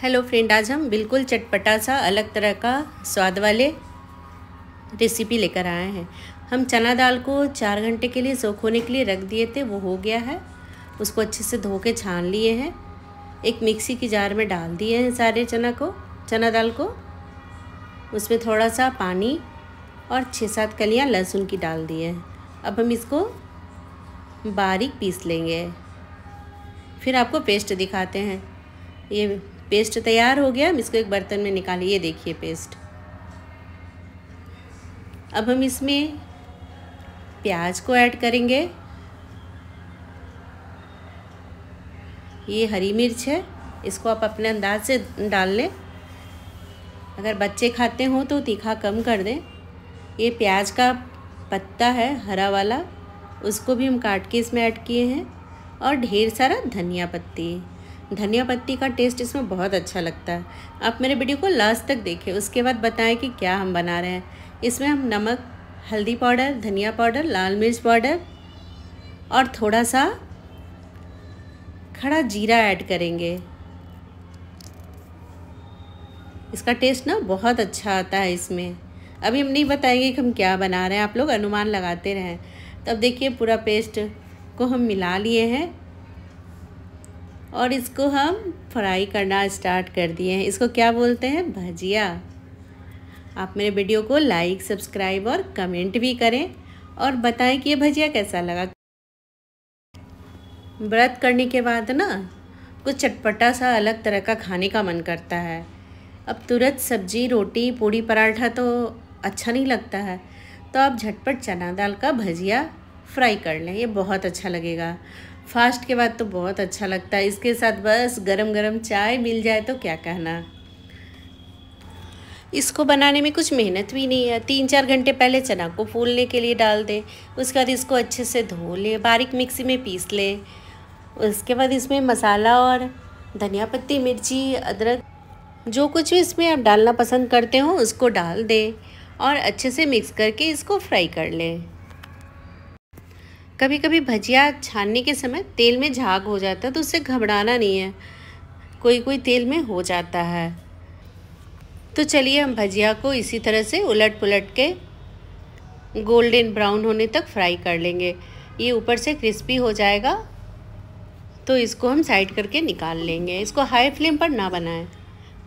hello friend आज हम बिल्कुल चटपटा सा अलग तरह का स्वाद वाले रेसिपी लेकर आए हैं हम चना दाल को चार घंटे के लिए सोख होने के लिए रख दिए थे वो हो गया है उसको अच्छे से धो के छान लिए हैं एक मिक्सी की जार में डाल दिए हैं सारे चना को चना दाल को उसमें थोड़ा सा पानी और छः सात कलियाँ लहसुन की डाल दिए हैं अब हम इसको बारीक पीस लेंगे फिर आपको पेस्ट दिखाते हैं ये पेस्ट तैयार हो गया हम इसको एक बर्तन में निकालिए ये देखिए पेस्ट अब हम इसमें प्याज को ऐड करेंगे ये हरी मिर्च है इसको आप अपने अंदाज से डाल लें अगर बच्चे खाते हों तो तीखा कम कर दें ये प्याज का पत्ता है हरा वाला उसको भी हम काट के इसमें ऐड किए हैं और ढेर सारा धनिया पत्ती धनिया पत्ती का टेस्ट इसमें बहुत अच्छा लगता है आप मेरे वीडियो को लास्ट तक देखें उसके बाद बताएं कि क्या हम बना रहे हैं इसमें हम नमक हल्दी पाउडर धनिया पाउडर लाल मिर्च पाउडर और थोड़ा सा खड़ा जीरा ऐड करेंगे इसका टेस्ट ना बहुत अच्छा आता है इसमें अभी हम नहीं बताएंगे कि हम क्या बना रहे हैं आप लोग अनुमान लगाते रहें तब देखिए पूरा पेस्ट को हम मिला लिए हैं और इसको हम फ्राई करना स्टार्ट कर दिए हैं इसको क्या बोलते हैं भजिया आप मेरे वीडियो को लाइक सब्सक्राइब और कमेंट भी करें और बताएं कि ये भजिया कैसा लगा व्रत करने के बाद ना कुछ चटपटा सा अलग तरह का खाने का मन करता है अब तुरंत सब्जी रोटी पूड़ी पराठा तो अच्छा नहीं लगता है तो आप झटपट चना दाल का भजिया फ्राई कर लें ये बहुत अच्छा लगेगा फास्ट के बाद तो बहुत अच्छा लगता है इसके साथ बस गरम गरम चाय मिल जाए तो क्या कहना इसको बनाने में कुछ मेहनत भी नहीं है तीन चार घंटे पहले चना को फूलने के लिए डाल दें उसके बाद इसको अच्छे से धो ले बारीक मिक्सी में पीस ले उसके बाद इसमें मसाला और धनिया पत्ती मिर्ची अदरक जो कुछ भी इसमें आप डालना पसंद करते हो उसको डाल दें और अच्छे से मिक्स करके इसको फ्राई कर लें कभी कभी भजिया छानने के समय तेल में झाग हो जाता है तो उससे घबराना नहीं है कोई कोई तेल में हो जाता है तो चलिए हम भजिया को इसी तरह से उलट पुलट के गोल्डन ब्राउन होने तक फ्राई कर लेंगे ये ऊपर से क्रिस्पी हो जाएगा तो इसको हम साइड करके निकाल लेंगे इसको हाई फ्लेम पर ना बनाएं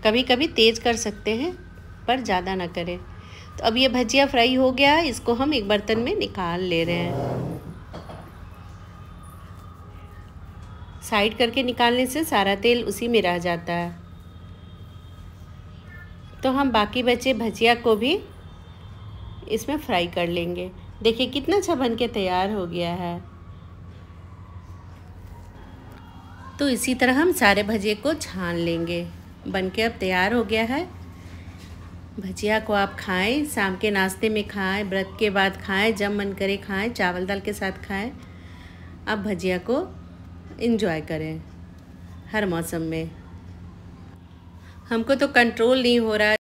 कभी कभी तेज़ कर सकते हैं पर ज़्यादा ना करें तो अब ये भजिया फ्राई हो गया इसको हम एक बर्तन में निकाल ले रहे हैं साइड करके निकालने से सारा तेल उसी में रह जाता है तो हम बाकी बचे भजिया को भी इसमें फ्राई कर लेंगे देखिए कितना अच्छा बन के तैयार हो गया है तो इसी तरह हम सारे भजिए को छान लेंगे बन के अब तैयार हो गया है भजिया को आप खाएं शाम के नाश्ते में खाएं व्रत के बाद खाएं जब मन करे खाएं चावल दाल के साथ खाएं अब भजिया को इन्जॉय करें हर मौसम में हमको तो कंट्रोल नहीं हो रहा है